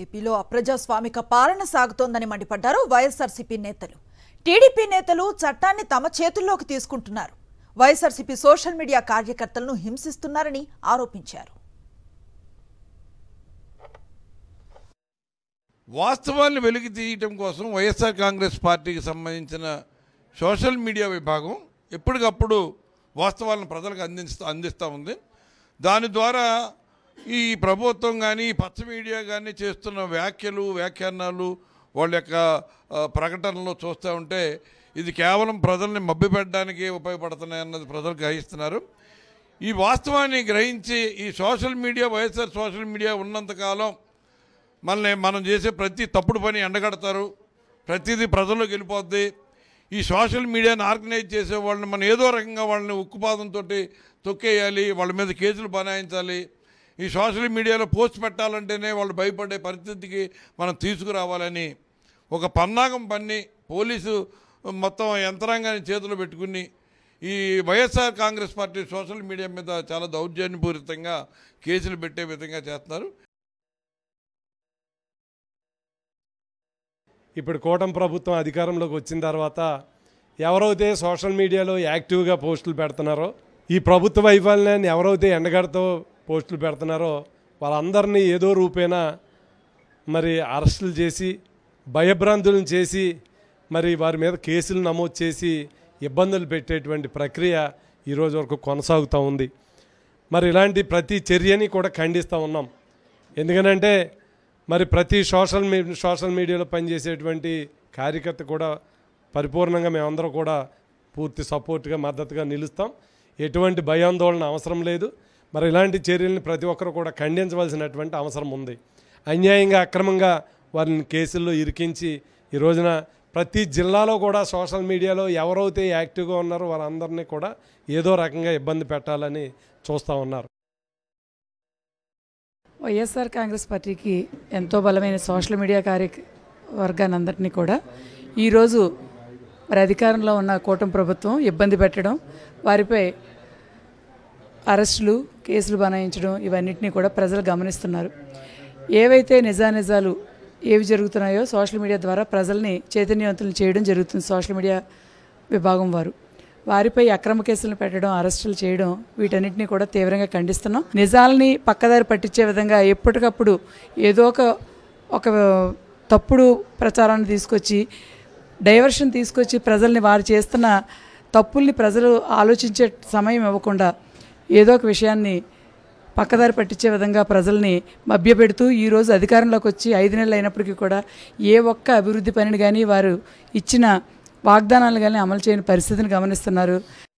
ఏపీలో అప్రజాస్వామిక పాలన సాగుతోందని మండిపడ్డారు వైఎస్ఆర్సీపీ నేతలు టీడీపీ నేతలు చట్టాన్ని తమ చేతుల్లోకి తీసుకుంటున్నారు వైఎస్ఆర్సీపీ సోషల్ మీడియా కార్యకర్తలను హింసిస్తున్నారని ఆరోపించారు వాస్తవాన్ని వెలికి తీయటం కోసం వైఎస్ఆర్ కాంగ్రెస్ పార్టీకి సంబంధించిన సోషల్ మీడియా విభాగం ఎప్పటికప్పుడు వాస్తవాలను ప్రజలకు అందిస్తూ అందిస్తూ ఉంది దాని ద్వారా ఈ ప్రభుత్వం కానీ పచ్చ మీడియా కానీ చేస్తున్న వ్యాఖ్యలు వ్యాఖ్యానాలు వాళ్ళ యొక్క ప్రకటనలు చూస్తూ ఉంటే ఇది కేవలం ప్రజల్ని మభ్యపెట్టడానికి ఉపయోగపడుతున్నాయి అన్నది ప్రజలు గ్రహిస్తున్నారు ఈ వాస్తవాన్ని గ్రహించి ఈ social media YSR social media ఉన్నంతకాలం మనల్ని మనం చేసే ప్రతి తప్పుడు పని ఎండగడతారు ప్రతిదీ ప్రజల్లో గెలిపోద్ది ఈ సోషల్ మీడియాని ఆర్గనైజ్ చేసే వాళ్ళని మనం ఏదో రకంగా వాళ్ళని ఉక్కుపాదంతో తొక్కేయాలి వాళ్ళ మీద కేసులు బనాయించాలి ఈ సోషల్ మీడియాలో పోస్ట్ పెట్టాలంటేనే వాళ్ళు భయపడే పరిస్థితికి మనం తీసుకురావాలని ఒక పన్నాగం పన్ని పోలీసు మొత్తం యంత్రాంగాన్ని చేతిలో పెట్టుకుని ఈ YSR Congress party social media మీద చాలా దౌర్జన్యపూరితంగా కేసులు పెట్టే విధంగా చేస్తున్నారు ఇప్పుడు కూటమి ప్రభుత్వం అధికారంలోకి వచ్చిన తర్వాత ఎవరైతే సోషల్ మీడియాలో యాక్టివ్గా పోస్టులు పెడుతున్నారో ఈ ప్రభుత్వ వైఫల్యాన్ని ఎవరైతే ఎండగడతో పోస్టులు పెడుతున్నారో వాళ్ళందరినీ ఏదో రూపేణా మరి అరెస్టులు చేసి భయభ్రాంతులను చేసి మరి వారి మీద కేసులు నమోదు చేసి ఇబ్బందులు పెట్టేటువంటి ప్రక్రియ ఈరోజు వరకు కొనసాగుతూ ఉంది మరి ఇలాంటి ప్రతి చర్యని కూడా ఖండిస్తూ ఉన్నాం ఎందుకనంటే మరి ప్రతి సోషల్ మీ సోషల్ మీడియాలో పనిచేసేటువంటి కార్యకర్త కూడా పరిపూర్ణంగా మేమందరం కూడా పూర్తి సపోర్ట్గా మద్దతుగా నిలుస్తాం ఎటువంటి భయాందోళన అవసరం లేదు మరి ఇలాంటి చర్యల్ని ప్రతి ఒక్కరు కూడా ఖండించవలసినటువంటి అవసరం ఉంది అన్యాయంగా అక్రమంగా వారిని కేసుల్లో ఇరికించి ఈ రోజున ప్రతి జిల్లాలో కూడా సోషల్ మీడియాలో ఎవరైతే యాక్టివ్గా ఉన్నారో వారందరినీ కూడా ఏదో రకంగా ఇబ్బంది పెట్టాలని చూస్తూ ఉన్నారు వైఎస్ఆర్ కాంగ్రెస్ పార్టీకి ఎంతో బలమైన సోషల్ మీడియా కార్య అందరినీ కూడా ఈరోజు మరి అధికారంలో ఉన్న కూటమి ప్రభుత్వం ఇబ్బంది పెట్టడం వారిపై అరెస్టులు కేసులు బనాయించడం ఇవన్నింటినీ కూడా ప్రజలు గమనిస్తున్నారు ఏవైతే నిజానిజాలు ఏవి జరుగుతున్నాయో సోషల్ మీడియా ద్వారా ప్రజల్ని చైతన్యవంతులు చేయడం జరుగుతుంది సోషల్ మీడియా విభాగం వారు వారిపై అక్రమ కేసులను పెట్టడం అరెస్టులు చేయడం వీటన్నింటినీ కూడా తీవ్రంగా ఖండిస్తున్నాం నిజాలని పక్కదారి పట్టించే విధంగా ఎప్పటికప్పుడు ఏదో ఒక ఒక తప్పుడు ప్రచారాన్ని తీసుకొచ్చి డైవర్షన్ తీసుకొచ్చి ప్రజల్ని వారు చేస్తున్న తప్పుల్ని ప్రజలు ఆలోచించే సమయం ఇవ్వకుండా ఏదో ఒక విషయాన్ని పక్కదారి పట్టించే విధంగా ప్రజల్ని మభ్యపెడుతూ ఈరోజు అధికారంలోకి వచ్చి ఐదు నెలలు అయినప్పటికీ కూడా ఏ ఒక్క అభివృద్ధి పనిని కానీ వారు ఇచ్చిన వాగ్దానాలు కానీ అమలు చేయని పరిస్థితిని గమనిస్తున్నారు